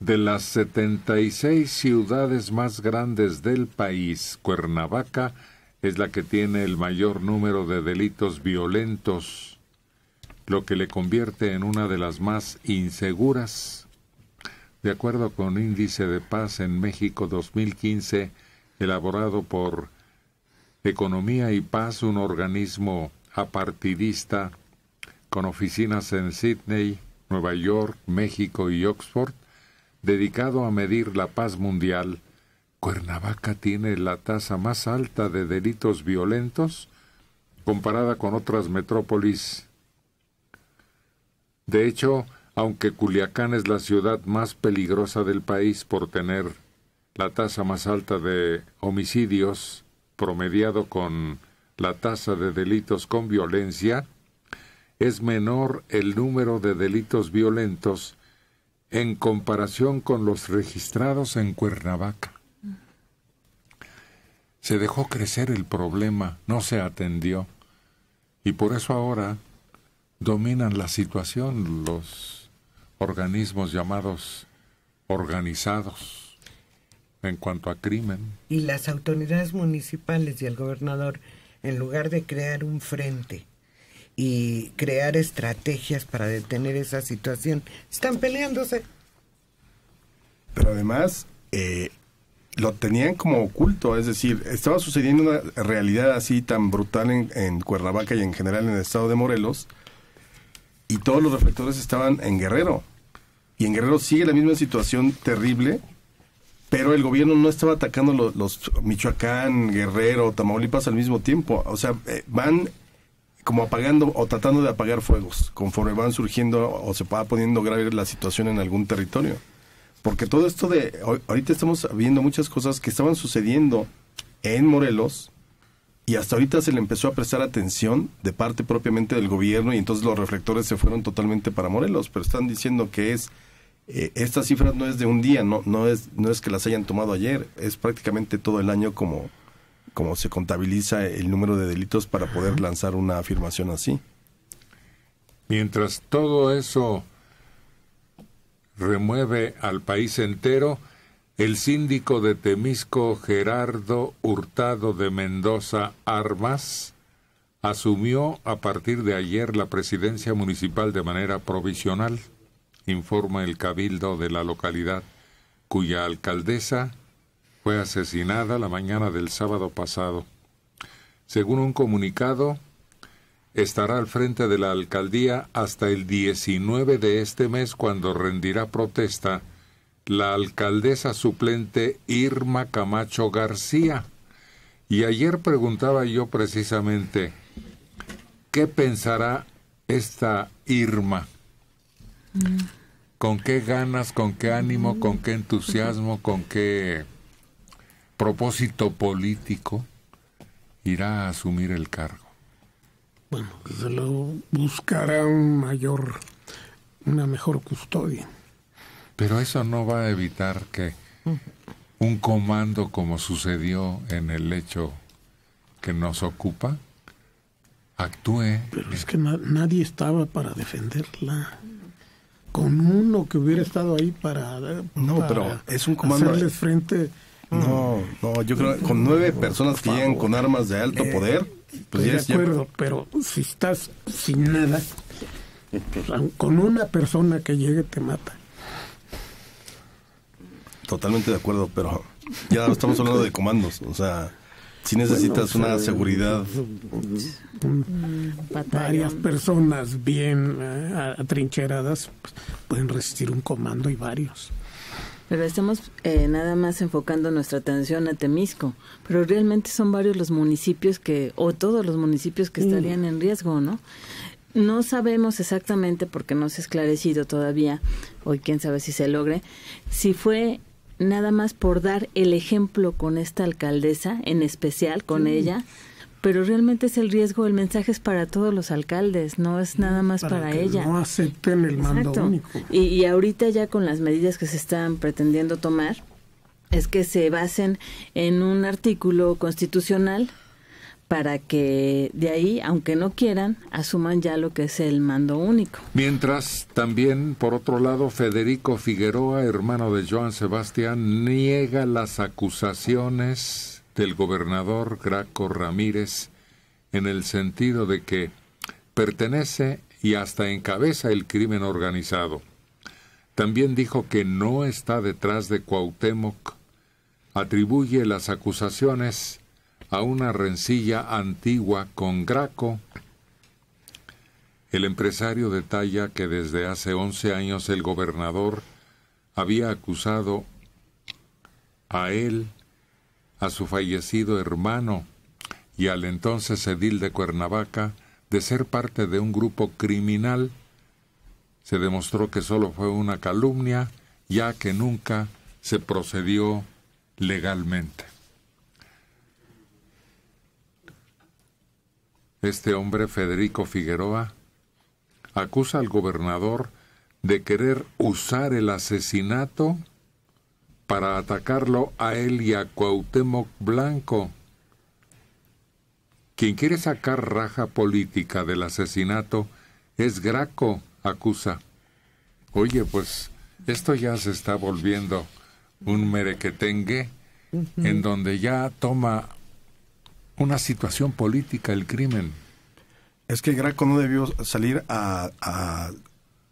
De las 76 ciudades más grandes del país, Cuernavaca es la que tiene el mayor número de delitos violentos, lo que le convierte en una de las más inseguras. De acuerdo con Índice de Paz en México 2015, elaborado por Economía y Paz, un organismo apartidista con oficinas en Sydney, Nueva York, México y Oxford, dedicado a medir la paz mundial, Cuernavaca tiene la tasa más alta de delitos violentos comparada con otras metrópolis. De hecho, aunque Culiacán es la ciudad más peligrosa del país por tener la tasa más alta de homicidios, promediado con la tasa de delitos con violencia, es menor el número de delitos violentos en comparación con los registrados en Cuernavaca. Se dejó crecer el problema, no se atendió. Y por eso ahora dominan la situación los organismos llamados organizados en cuanto a crimen. Y las autoridades municipales y el gobernador, en lugar de crear un frente y crear estrategias para detener esa situación. Están peleándose. Pero además, eh, lo tenían como oculto, es decir, estaba sucediendo una realidad así tan brutal en, en, Cuernavaca y en general en el estado de Morelos, y todos los reflectores estaban en Guerrero. Y en Guerrero sigue la misma situación terrible, pero el gobierno no estaba atacando los, los Michoacán, Guerrero, Tamaulipas al mismo tiempo. O sea, eh, van como apagando o tratando de apagar fuegos conforme van surgiendo o se va poniendo grave la situación en algún territorio. Porque todo esto de, ahorita estamos viendo muchas cosas que estaban sucediendo en Morelos y hasta ahorita se le empezó a prestar atención de parte propiamente del gobierno y entonces los reflectores se fueron totalmente para Morelos, pero están diciendo que es... Eh, estas cifras no es de un día, no, no, es, no es que las hayan tomado ayer, es prácticamente todo el año como, ¿Cómo se contabiliza el número de delitos para poder lanzar una afirmación así. Mientras todo eso remueve al país entero, el síndico de Temisco Gerardo Hurtado de Mendoza Armas asumió a partir de ayer la presidencia municipal de manera provisional, informa el cabildo de la localidad, cuya alcaldesa fue asesinada la mañana del sábado pasado. Según un comunicado, estará al frente de la alcaldía hasta el 19 de este mes cuando rendirá protesta la alcaldesa suplente Irma Camacho García. Y ayer preguntaba yo precisamente, ¿qué pensará esta Irma? Mm. ¿Con qué ganas, con qué ánimo, con qué entusiasmo, con qué propósito político, irá a asumir el cargo? Bueno, desde se buscará un mayor, una mejor custodia. Pero eso no va a evitar que un comando como sucedió en el hecho que nos ocupa actúe. Pero es que nadie estaba para defenderla. Con uno que hubiera estado ahí para, eh, no, pero es un comando, hacerles frente no, no, yo creo que con nueve personas que llegan con armas de alto eh, poder, pues ya De acuerdo, pero si estás sin nada, pues, con una persona que llegue te mata. Totalmente de acuerdo, pero ya estamos hablando de comandos, o sea, si necesitas una pues, seguridad. Mm, Varias personas bien eh, atrincheradas pues, pueden resistir un comando y varios. Pero estamos eh, nada más enfocando nuestra atención a Temisco, pero realmente son varios los municipios que, o todos los municipios que mm. estarían en riesgo, ¿no? No sabemos exactamente, porque no se ha esclarecido todavía, hoy quién sabe si se logre, si fue nada más por dar el ejemplo con esta alcaldesa, en especial con ella, pero realmente es el riesgo, el mensaje es para todos los alcaldes, no es nada más para, ella. No acepten el mando único. Y, y ahorita ya con las medidas que se están pretendiendo tomar, es que se basen en un artículo constitucional para que de ahí, aunque no quieran, asuman ya lo que es el mando único. Mientras, también, por otro lado, Federico Figueroa, hermano de Joan Sebastián, niega las acusaciones del gobernador Graco Ramírez en el sentido de que pertenece y hasta encabeza el crimen organizado. También dijo que no está detrás de Cuauhtémoc. Atribuye las acusaciones a una rencilla antigua con Graco. El empresario detalla que desde hace 11 años el gobernador había acusado a él a su fallecido hermano y al entonces edil de Cuernavaca de ser parte de un grupo criminal. Se demostró que solo fue una calumnia, ya que nunca se procedió legalmente. Este hombre, Federico Figueroa, acusa al gobernador de querer usar el asesinato para atacarlo a él y a Cuauhtémoc Blanco, quien quiere sacar raja política del asesinato es Graco, acusa. Oye, pues esto ya se está volviendo un merequetengue en donde ya toma una situación política el crimen. Es que Graco no debió salir a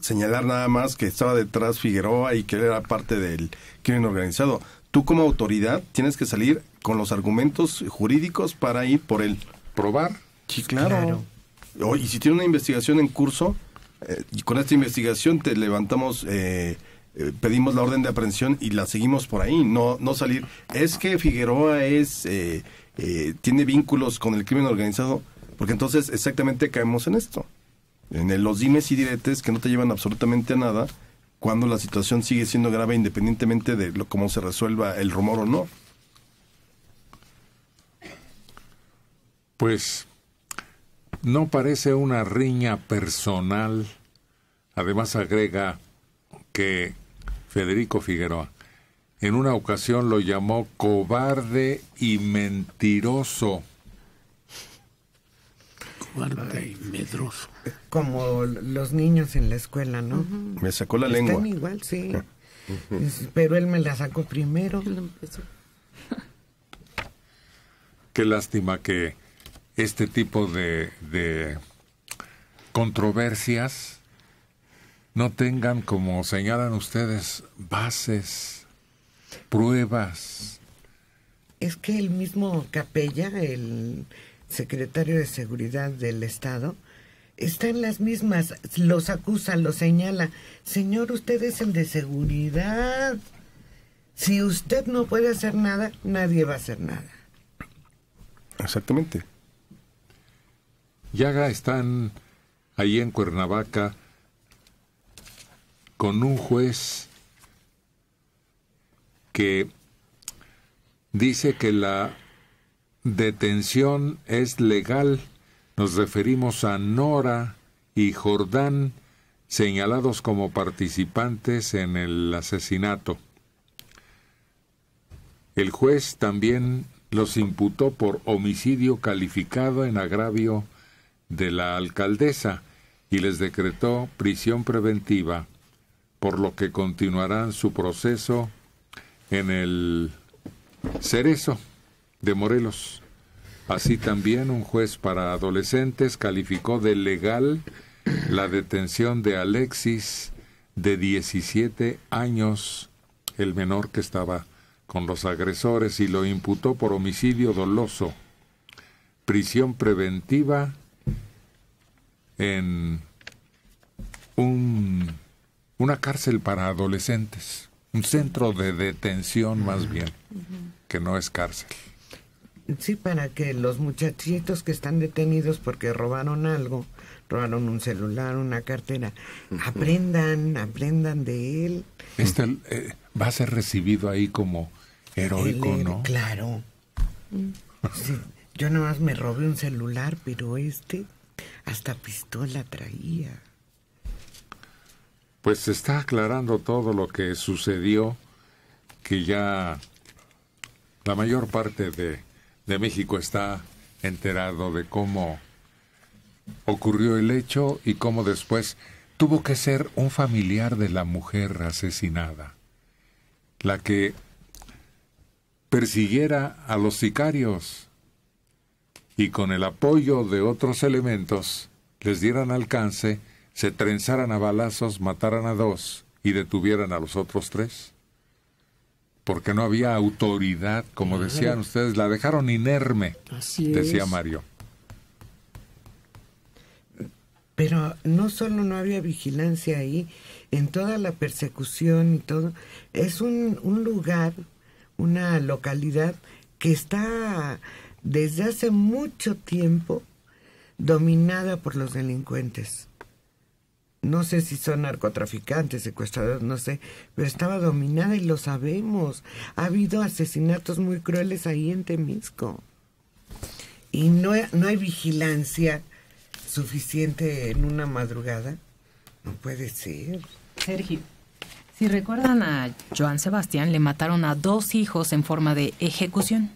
señalar nada más que estaba detrás Figueroa y que él era parte del crimen organizado. Tú como autoridad tienes que salir con los argumentos jurídicos para ir por él. ¿Probar? Sí, claro. Oh, y si tiene una investigación en curso, eh, y con esta investigación te levantamos... Eh, eh, pedimos la orden de aprehensión y la seguimos por ahí, no, no salir. Es que Figueroa es tiene vínculos con el crimen organizado, porque entonces exactamente caemos en esto en los dimes y diretes que no te llevan absolutamente a nada cuando la situación sigue siendo grave independientemente de lo, cómo se resuelva el rumor o no. Pues no parece una riña personal. Además agrega que Federico Figueroa en una ocasión lo llamó cobarde y mentiroso medroso. Como los niños en la escuela, ¿no? Me sacó la lengua. igual, sí. Pero él me la sacó primero. Qué lástima que este tipo de controversias no tengan, como señalan ustedes, bases, pruebas. Es que el mismo capella, el secretario de Seguridad del Estado, están las mismas, los acusa, los señala. Señor, usted es el de seguridad. Si usted no puede hacer nada, nadie va a hacer nada. Exactamente. Yaga están ahí en Cuernavaca con un juez que dice que la detención es legal. Nos referimos a Nora y Jordán, señalados como participantes en el asesinato. El juez también los imputó por homicidio calificado en agravio de la alcaldesa y les decretó prisión preventiva, por lo que continuarán su proceso en el Cerezo de Morelos. Así también un juez para adolescentes calificó de legal la detención de Alexis de 17 años, el menor que estaba con los agresores, y lo imputó por homicidio doloso, prisión preventiva en un, una cárcel para adolescentes, un centro de detención más bien, que no es cárcel. Sí, para que los muchachitos que están detenidos porque robaron algo, robaron un celular, una cartera, aprendan, aprendan de él. Este eh, va a ser recibido ahí como heroico, ¿no? Claro. Sí, yo más me robé un celular, pero este hasta pistola traía. Pues se está aclarando todo lo que sucedió, que ya la mayor parte de de México está enterado de cómo ocurrió el hecho y cómo después tuvo que ser un familiar de la mujer asesinada, la que persiguiera a los sicarios y con el apoyo de otros elementos les dieran alcance, se trenzaran a balazos, mataran a dos y detuvieran a los otros tres porque no había autoridad, como decían ustedes, la dejaron inerme, decía Mario. Pero no solo no había vigilancia ahí, en toda la persecución y todo, es un lugar, una localidad que está desde hace mucho tiempo dominada por los delincuentes no sé si son narcotraficantes, secuestradores, no sé, pero estaba dominada y lo sabemos. Ha habido asesinatos muy crueles ahí en Temisco. Y no, hay vigilancia suficiente en una madrugada. No puede ser. Sergio. Si recuerdan a Joan Sebastián, le mataron a dos hijos en forma de ejecución.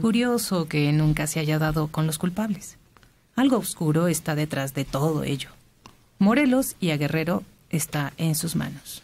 Curioso que nunca se haya dado con los culpables. Algo oscuro está detrás de todo ello. Morelos y a está en sus manos.